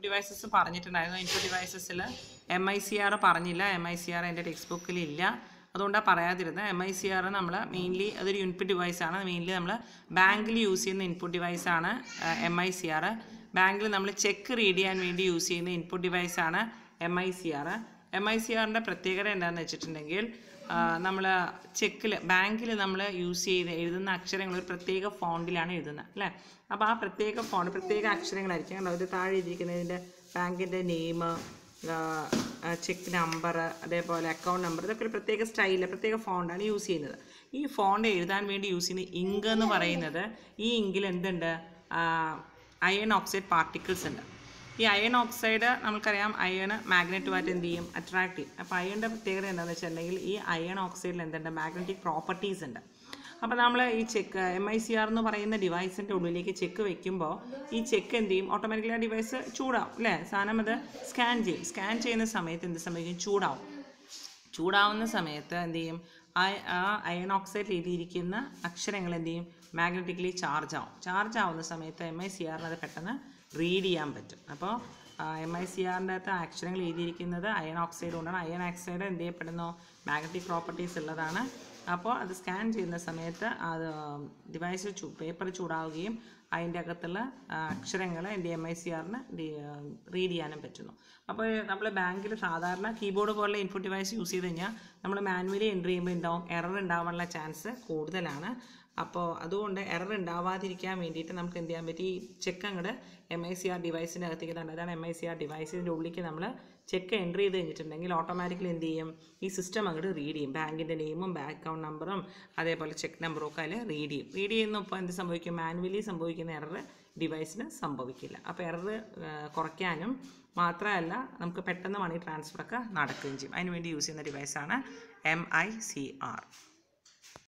input devices പറഞ്ഞിട്ടുണ്ടായിരുന്നു input ഡിവൈസസിൽ M I C R പറഞ്ഞില്ല എം ഐ സി ആർ എൻ്റെ ടെക്സ്റ്റ് ബുക്കിൽ ഇല്ല അതുകൊണ്ടാണ് പറയാതിരുന്നത് എം ഐ സി ആർ നമ്മൾ മെയിൻലി അതൊരു ഇൻപുട്ട് ഡിവൈസാണ് മെയിൻലി നമ്മൾ ബാങ്കിൽ യൂസ് ചെയ്യുന്ന ഇൻപുട്ട് ഡിവൈസാണ് എം ഐ സി ആർ ബാങ്കിൽ നമ്മൾ ചെക്ക് റീഡ് ചെയ്യാൻ വേണ്ടി യൂസ് ചെയ്യുന്ന ഇൻപുട്ട് ഡിവൈസാണ് M I C R M I C ആറിൻ്റെ പ്രത്യേകത എന്താണെന്ന് വെച്ചിട്ടുണ്ടെങ്കിൽ നമ്മൾ ചെക്കിൽ ബാങ്കിൽ നമ്മൾ യൂസ് ചെയ്ത് എഴുതുന്ന അക്ഷരങ്ങൾ ഒരു പ്രത്യേക ഫോണ്ടിലാണ് എഴുതുന്നത് അല്ലേ അപ്പോൾ ആ പ്രത്യേക ഫോണ്ട് പ്രത്യേക അക്ഷരങ്ങളായിരിക്കും കണ്ടോ ഇത് താഴെ ഇരിക്കുന്നതിൻ്റെ ബാങ്കിൻ്റെ നെയിം ചെക്ക് നമ്പർ അതേപോലെ അക്കൗണ്ട് നമ്പർ ഇതൊക്കെ ഒരു പ്രത്യേക സ്റ്റൈലിൽ പ്രത്യേക ഫോണ്ടാണ് യൂസ് ചെയ്യുന്നത് ഈ ഫോണ്ട് എഴുതാൻ വേണ്ടി യൂസ് ചെയ്യുന്ന ഇങ്ക് എന്ന് പറയുന്നത് ഈ ഇങ്കിൽ എന്തുണ്ട് അയൺ ഓക്സൈഡ് പാർട്ടിക്കിൾസ് ഉണ്ട് ഈ അയൺ ഓക്സൈഡ് നമുക്കറിയാം അയൺ മാഗ്നറ്റുമായിട്ട് എന്ത് ചെയ്യും അട്രാക്ട് ചെയ്യും അപ്പോൾ അയണിൻ്റെ പ്രത്യേകത എന്താണെന്ന് വെച്ചിട്ടുണ്ടെങ്കിൽ ഈ അയൺ ഓക്സൈഡിൽ എന്തുണ്ട് മാഗ്നറ്റിക് പ്രോപ്പർട്ടീസ് ഉണ്ട് അപ്പോൾ നമ്മൾ ഈ check M I C R എന്ന് പറയുന്ന ഡിവൈസിൻ്റെ ഉള്ളിലേക്ക് ചെക്ക് വെക്കുമ്പോൾ ഈ ചെക്ക് എന്ത് ചെയ്യും ഓട്ടോമാറ്റിക്കലി ആ ഡിവൈസ് ചൂടാവും അല്ലേ സാധനം അത് സ്കാൻ ചെയ്യും സ്കാൻ ചെയ്യുന്ന സമയത്ത് എന്ത് സംഭവിക്കും ചൂടാവും ചൂടാവുന്ന സമയത്ത് എന്ത് ചെയ്യും ആ അയൺ ഓക്സൈഡ് എഴുതിയിരിക്കുന്ന അക്ഷരങ്ങൾ എന്ത് ചെയ്യും മാഗ്നറ്റിക്കലി ചാർജ് ആവും ചാർജ് ആവുന്ന സമയത്ത് എം ഐ സി ആറിന് അത് പെട്ടെന്ന് റീഡ് ചെയ്യാൻ പറ്റും അപ്പോൾ എം ഐ സി ആറിൻ്റെ അകത്ത് അക്ഷരങ്ങൾ എഴുതിയിരിക്കുന്നത് അയൺ ഓക്സൈഡ് കൊണ്ടാണ് അയൺ ഓക്സൈഡ് എന്ത് ചെയ്യപ്പെടുന്നു മാഗ്നറ്റിക് പ്രോപ്പർട്ടീസ് ഉള്ളതാണ് അപ്പോൾ അത് സ്കാൻ ചെയ്യുന്ന സമയത്ത് അത് ഡിവൈസ് ചൂ പേപ്പർ ചൂടാവുകയും അതിൻ്റെ അകത്തുള്ള അക്ഷരങ്ങൾ എൻ്റെ എം ഐ സി ആറിന് റീഡ് ചെയ്യാനും പറ്റുന്നു അപ്പോൾ നമ്മൾ ബാങ്കിൽ സാധാരണ കീബോർഡ് പോലുള്ള ഇൻപുട്ട് ഡിവൈസ് യൂസ് ചെയ്ത് കഴിഞ്ഞാൽ നമ്മൾ മാനുവലി എൻട്രി ചെയ്യുമ്പോൾ ഉണ്ടാവും എറർ ഉണ്ടാവാനുള്ള ചാൻസ് കൂടുതലാണ് അപ്പോൾ അതുകൊണ്ട് എറർ ഉണ്ടാവാതിരിക്കാൻ വേണ്ടിയിട്ട് നമുക്ക് എന്ത് ചെയ്യാൻ പറ്റി ഈ ചെക്ക് അങ്ങോട്ട് എം ഐ സി ആർ ഡിവൈസിൻ്റെ അകത്തേക്ക് തന്നെ അതാണ് എം ഐ സി ആർ ഡിവൈസിൻ്റെ ഉള്ളിലേക്ക് നമ്മൾ ചെക്ക് എൻട്രി ചെയ്ത് കഴിഞ്ഞിട്ടുണ്ടെങ്കിൽ ഓട്ടോമാറ്റിക്കലി എന്ത് ചെയ്യും ഈ സിസ്റ്റം അങ്ങോട്ട് റീഡ് ചെയ്യും ബാങ്കിൻ്റെ നെയിമും ബാങ്ക് അക്കൗണ്ട് നമ്പറും അതേപോലെ ചെക്ക് നമ്പറും ഒക്കെ അതിൽ റീഡ് ചെയ്യും റീഡ് ചെയ്യുന്നപ്പോൾ എന്ത് സംഭവിക്കും മാനുവലി സംഭവിക്കുന്ന എറർ ഡിവൈസിന് സംഭവിക്കില്ല അപ്പോൾ എറർ കുറയ്ക്കാനും മാത്രമല്ല നമുക്ക് പെട്ടെന്ന് മണി ട്രാൻസ്ഫറൊക്കെ നടക്കുകയും ചെയ്യും അതിനുവേണ്ടി യൂസ് ചെയ്യുന്ന ഡിവൈസാണ് എം ഐ സി ആർ